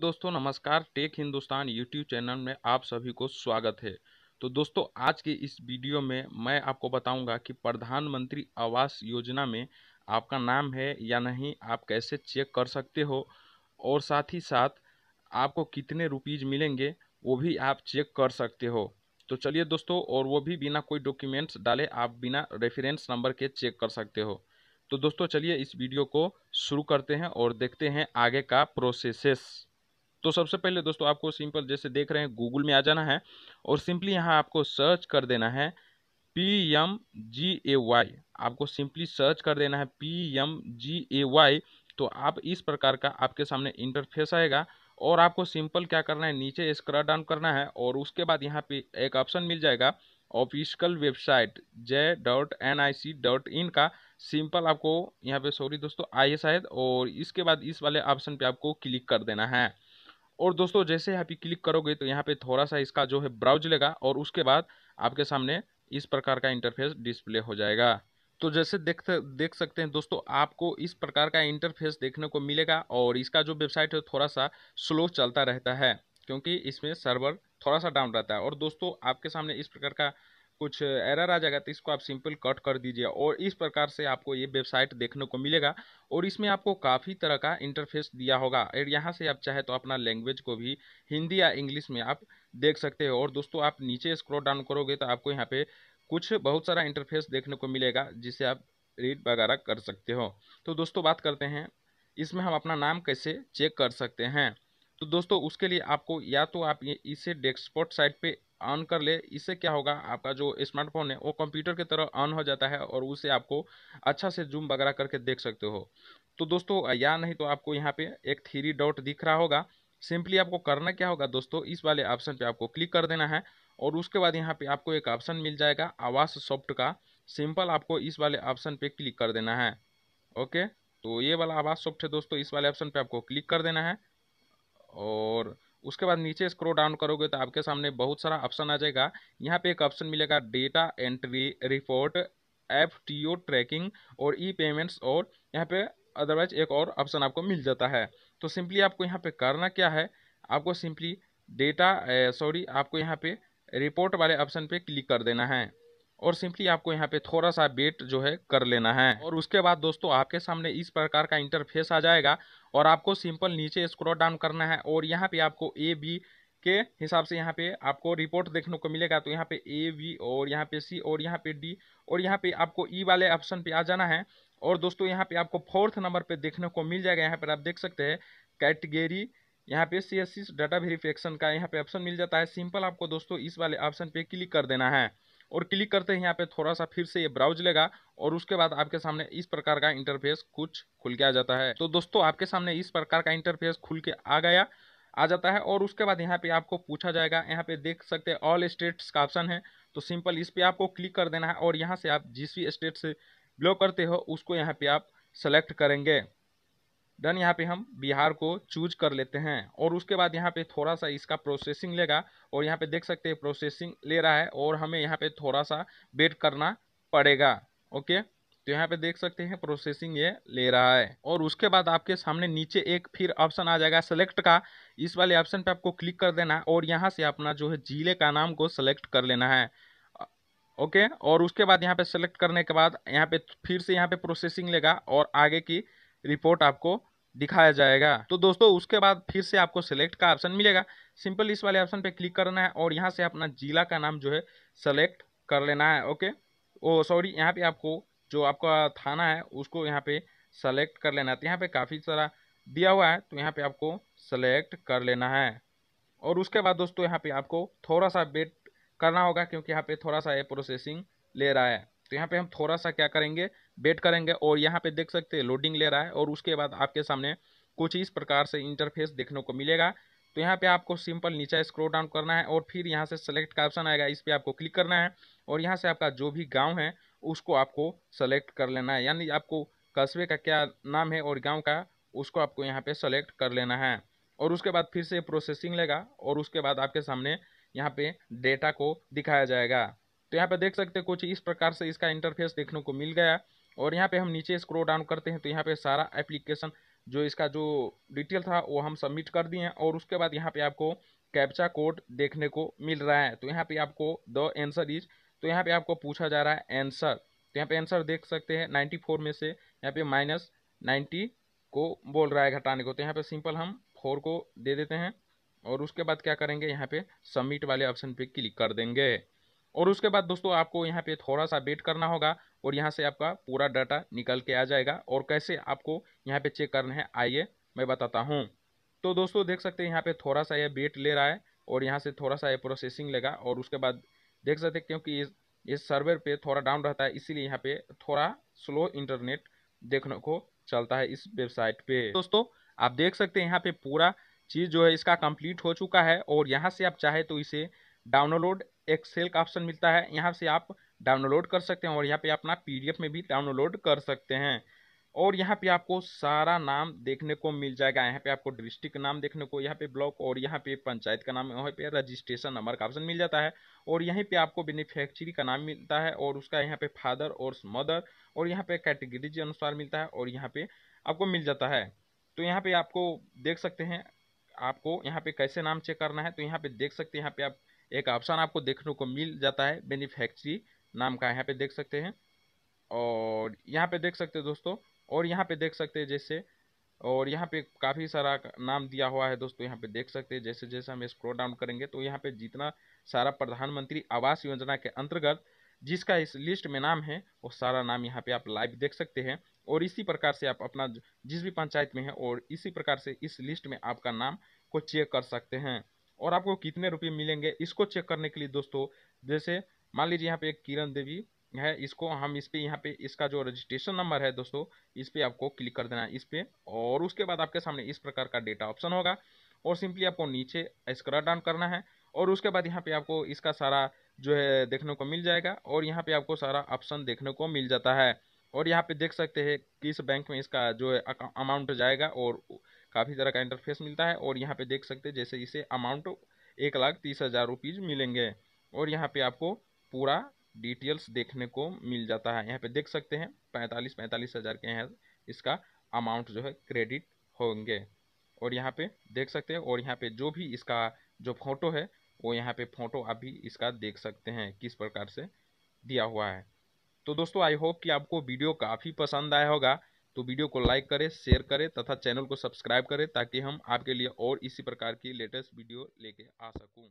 दोस्तों नमस्कार take Hindustan YouTube channel में आप सभी को स्वागत है तो दोस्तों आज के इस वीडियो में मैं आपको बताऊंगा कि प्रधानमंत्री आवास योजना में आपका नाम है या नहीं आप कैसे चेक कर सकते हो और साथ ही साथ आपको कितने रुपीज़ मिलेंगे वो भी आप चेक कर सकते हो तो चलिए दोस्तों और वो भी बिना कोई डॉक्यूमेंट्स डाले आप बिना रेफरेंस नंबर के चेक कर सकते हो तो दोस्तों चलिए इस वीडियो को शुरू करते हैं और देखते हैं आगे का प्रोसेसेस तो सबसे पहले दोस्तों आपको सिंपल जैसे देख रहे हैं गूगल में आ जाना है और सिंपली यहाँ आपको सर्च कर देना है P M G A Y आपको सिंपली सर्च कर देना है P M G A Y तो आप इस प्रकार का आपके सामने इंटरफेस आएगा और आपको सिंपल क्या करना है नीचे स्क्रॉल डाउन करना है और उसके बाद यहाँ पे एक ऑप्शन मिल जाएगा official website J dot N I C dot in का सिंपल आपको यहाँ पे सॉरी दोस्तों आइए शायद और इसके बाद इस वाले ऑप्शन पे आपको क्लिक कर देना है और दोस्तों जैसे आप पे क्लिक करोगे तो यहाँ पे थोड़ा सा इसका जो है ब्राउज लेगा और उसके बाद आपके सामने इस प्रकार का इंटरफेस डिस्प्ले हो जाएगा तो जैसे देख देख सकते हैं दोस्तों आपको इस प्रकार का इंटरफेस देखने को मिलेगा और इसका जो वेबसाइट है थोड़ा सा स्लो चलता रहता है क्योंकि इसमें सर्वर थोड़ा सा डाउन रहता है और दोस्तों आपके सामने इस प्रकार का कुछ एरर आ जाएगा तो इसको आप सिंपल कट कर दीजिए और इस प्रकार से आपको ये वेबसाइट देखने को मिलेगा और इसमें आपको काफ़ी तरह का इंटरफेस दिया होगा और यहाँ से आप चाहे तो अपना लैंग्वेज को भी हिंदी या इंग्लिश में आप देख सकते हो और दोस्तों आप नीचे स्क्रॉल डाउन करोगे तो आपको यहाँ पे कुछ बहुत सारा इंटरफेस देखने को मिलेगा जिसे आप रीड वगैरह कर सकते हो तो दोस्तों बात करते हैं इसमें हम अपना नाम कैसे चेक कर सकते हैं तो दोस्तों उसके लिए आपको या तो आप इसे डेस्कटॉप साइट पे ऑन कर ले इससे क्या होगा आपका जो स्मार्टफोन है वो कंप्यूटर की तरह ऑन हो जाता है और उसे आपको अच्छा से जूम वगैरह करके देख सकते हो तो दोस्तों या नहीं तो आपको यहाँ पे एक थ्री डॉट दिख रहा होगा सिंपली आपको करना क्या होगा दोस्तों इस वाले ऑप्शन पे आपको क्लिक कर देना है और उसके बाद यहाँ पे आपको एक ऑप्शन मिल जाएगा आवास सॉफ्ट का सिंपल आपको इस वाले ऑप्शन पे क्लिक कर देना है ओके तो ये वाला आवास सॉफ्ट है दोस्तों इस वाले ऑप्शन पे आपको क्लिक कर देना है और उसके बाद नीचे स्क्रो डाउन करोगे तो आपके सामने बहुत सारा ऑप्शन आ जाएगा यहाँ पे एक ऑप्शन मिलेगा data entry report F T O tracking और ई पेमेंट्स और यहाँ पे अदरवाइज एक और ऑप्शन आपको मिल जाता है तो सिंपली आपको यहाँ पे करना क्या है आपको सिंपली डेटा सॉरी आपको यहाँ पे रिपोर्ट वाले ऑप्शन पे क्लिक कर देना है और सिंपली आपको यहाँ पे थोड़ा सा बेट जो है कर लेना है और उसके बाद दोस्तों आपके सामने इस प्रकार का इंटरफेस आ जाएगा और आपको सिंपल नीचे स्क्रॉल डाउन करना है और यहाँ पे आपको ए बी के हिसाब से यहाँ पे आपको रिपोर्ट देखने को मिलेगा तो यहाँ पे ए वी और यहाँ पे सी और यहाँ पे डी और यहाँ पे आपको ई e वाले ऑप्शन पे आ जाना है और दोस्तों यहाँ पे आपको फोर्थ नंबर पे देखने को मिल जाएगा यहाँ पर आप देख सकते हैं कैटेगरी यहाँ पे C S C data verification का यहाँ पे ऑप्शन मिल जाता है सिंपल आपको दोस्तों इस वाले ऑप्शन पे क्लिक कर देना है और क्लिक करते हैं यहाँ पे थोड़ा सा फिर से ये ब्राउज लेगा और उसके बाद आपके सामने इस प्रकार का इंटरफेस कुछ खुल के आ जाता है तो दोस्तों आपके सामने इस प्रकार का इंटरफेस खुल के आ गया आ जाता है और उसके बाद यहाँ पे आपको पूछा जाएगा यहाँ पे देख सकते हैं ऑल स्टेट्स का ऑप्शन है तो सिंपल इस पर आपको क्लिक कर देना है और यहाँ से आप जिस भी स्टेट से ब्लॉक करते हो उसको यहाँ पे आप सेलेक्ट करेंगे डन यहाँ पे हम बिहार को चूज कर लेते हैं और उसके बाद यहाँ पे थोड़ा सा इसका प्रोसेसिंग लेगा और यहाँ पे देख सकते हैं प्रोसेसिंग ले रहा है और हमें यहाँ पे थोड़ा सा वेट करना पड़ेगा ओके तो यहाँ पे देख सकते हैं प्रोसेसिंग ये ले रहा है और उसके बाद आपके सामने नीचे एक फिर ऑप्शन आ जाएगा सेलेक्ट का इस वाले ऑप्शन पे आपको क्लिक कर देना और यहाँ से अपना जो है जिले का नाम को सेलेक्ट कर लेना है ओके और उसके बाद यहाँ पे सेलेक्ट करने के बाद यहाँ पे फिर से यहाँ पे प्रोसेसिंग लेगा और आगे की रिपोर्ट आपको दिखाया जाएगा तो दोस्तों उसके बाद फिर से आपको सेलेक्ट का ऑप्शन मिलेगा सिंपल इस वाले ऑप्शन पे क्लिक करना है और यहाँ से अपना जिला का नाम जो है सेलेक्ट कर लेना है ओके ओ सॉरी यहाँ पे आपको जो आपका थाना है उसको यहाँ पे सेलेक्ट कर लेना है तो यहाँ पे काफ़ी सारा दिया हुआ है तो यहाँ पे आपको सेलेक्ट कर लेना है और उसके बाद दोस्तों यहाँ पे आपको थोड़ा सा वेट करना होगा क्योंकि यहाँ पे थोड़ा सा ये प्रोसेसिंग ले रहा है तो यहाँ पे हम थोड़ा सा क्या करेंगे वेट करेंगे और यहाँ पे देख सकते हैं लोडिंग ले रहा है और उसके बाद आपके सामने कुछ इस प्रकार से इंटरफेस देखने को मिलेगा तो यहाँ पे आपको सिंपल नीचे स्क्रोल डाउन करना है और फिर यहाँ से सेलेक्ट का ऑप्शन आएगा इस पर आपको क्लिक करना है और यहाँ से आपका जो भी गाँव है उसको आपको सेलेक्ट कर लेना है यानी आपको कस्बे का क्या नाम है और गाँव का उसको आपको यहाँ पे सेलेक्ट कर लेना है और उसके बाद फिर से प्रोसेसिंग लेगा और उसके बाद आपके सामने यहाँ पे डेटा को दिखाया जाएगा तो यहाँ पे देख सकते हैं कुछ इस प्रकार से इसका इंटरफेस देखने को मिल गया और यहाँ पे हम नीचे स्क्रो डाउन करते हैं तो यहाँ पे सारा एप्लीकेशन जो इसका जो डिटेल था वो हम सबमिट कर दिए हैं और उसके बाद यहाँ पे आपको कैप्चा कोड देखने को मिल रहा है तो यहाँ पे आपको द एंसर इज तो यहाँ पे आपको पूछा जा रहा है एंसर तो यहाँ पे आंसर देख सकते हैं फोर में से यहाँ पे माइनस नाइन्टी को बोल रहा है घटाने को तो यहाँ पे सिंपल हम फोर को दे देते हैं और उसके बाद क्या करेंगे यहाँ पे सबमिट वाले ऑप्शन पे क्लिक कर देंगे और उसके बाद दोस्तों आपको यहाँ पे थोड़ा सा वेट करना होगा और यहाँ से आपका पूरा डाटा निकल के आ जाएगा और कैसे आपको यहाँ पे चेक करना है आइए मैं बताता हूँ तो दोस्तों देख सकते हैं यहाँ पे थोड़ा सा ये वेट ले रहा है और यहाँ से थोड़ा सा ये प्रोसेसिंग लेगा और उसके बाद देख सकते हैं क्योंकि इस इस सर्वर पर थोड़ा डाउन रहता है इसीलिए यहाँ पे थोड़ा स्लो इंटरनेट देखने को चलता है इस वेबसाइट पे दोस्तों आप देख सकते हैं यहाँ पे पूरा चीज़ जो है इसका कंप्लीट हो चुका है और यहाँ से आप चाहे तो इसे डाउनलोड एक्सेल का ऑप्शन मिलता है यहाँ से आप डाउनलोड कर सकते हैं और यहाँ पे अपना पीडीएफ में भी डाउनलोड कर सकते हैं और यहाँ पे आपको सारा नाम देखने को मिल जाएगा यहाँ पे आपको डिस्ट्रिक्ट नाम देखने को यहाँ पे ब्लॉक और यहाँ पे पंचायत का नाम यहाँ पे रजिस्ट्रेशन नंबर का ऑप्शन मिल जाता है और यहीं पे आपको बेनिफैक्चरी का नाम मिलता है और उसका यहाँ पे फादर और मदर और यहाँ पे कैटेगरीज अनुसार मिलता है और यहाँ पे आपको मिल जाता है तो यहाँ पे आपको देख सकते हैं आपको यहाँ पे कैसे नाम चेक करना है तो यहाँ पे देख सकते हैं यहाँ पे आप एक ऑप्शन आपको देखने को मिल जाता है बेनिफैक्चरी नाम का यहाँ पे देख सकते हैं और यहाँ पे देख सकते हैं दोस्तों और यहाँ पे देख सकते हैं जैसे और यहाँ पे काफ़ी सारा नाम दिया हुआ है दोस्तों यहाँ पे देख सकते हैं जैसे जैसे हम स्क्रोल डाउन करेंगे तो यहाँ पे जितना सारा प्रधानमंत्री आवास योजना के अंतर्गत जिसका इस लिस्ट में नाम है वो सारा नाम यहाँ पे आप लाइव देख सकते हैं और इसी प्रकार से आप अपना जिस भी पंचायत में है और इसी प्रकार से इस लिस्ट में आपका नाम को चेक कर सकते हैं और आपको कितने रुपये मिलेंगे इसको चेक करने के लिए दोस्तों जैसे मान लीजिए यहाँ पे एक किरण देवी है इसको हम इस पर यहाँ पे इसका जो रजिस्ट्रेशन नंबर है दोस्तों इस पर आपको क्लिक कर देना है इस पर और उसके बाद आपके सामने इस प्रकार का डेटा ऑप्शन होगा और सिंपली आपको नीचे स्क्रॉल डाउन करना है और उसके बाद यहाँ पे आपको इसका सारा जो है देखने को मिल जाएगा और यहाँ पे आपको सारा ऑप्शन देखने को मिल जाता है और यहाँ पे देख सकते हैं किस बैंक में इसका जो है अमाउंट जाएगा और काफ़ी तरह का इंटरफेस मिलता है और यहाँ पे देख सकते हैं जैसे इसे अमाउंट एक लाख तीस हज़ार रुपीज़ मिलेंगे और यहाँ पे आपको पूरा डिटेल्स देखने को मिल जाता है यहाँ पे देख सकते हैं पैंतालीस पैंतालीस हज़ार के हैं इसका अमाउंट जो है क्रेडिट होंगे और यहाँ पे देख सकते हैं और यहाँ पे जो भी इसका जो फोटो है वो यहाँ पे फोटो आप भी इसका देख सकते हैं किस प्रकार से दिया हुआ है तो दोस्तों आई होप कि आपको वीडियो काफ़ी पसंद आया होगा तो वीडियो को लाइक करें शेयर करें तथा चैनल को सब्सक्राइब करें ताकि हम आपके लिए और इसी प्रकार की लेटेस्ट वीडियो लेके आ सकूँ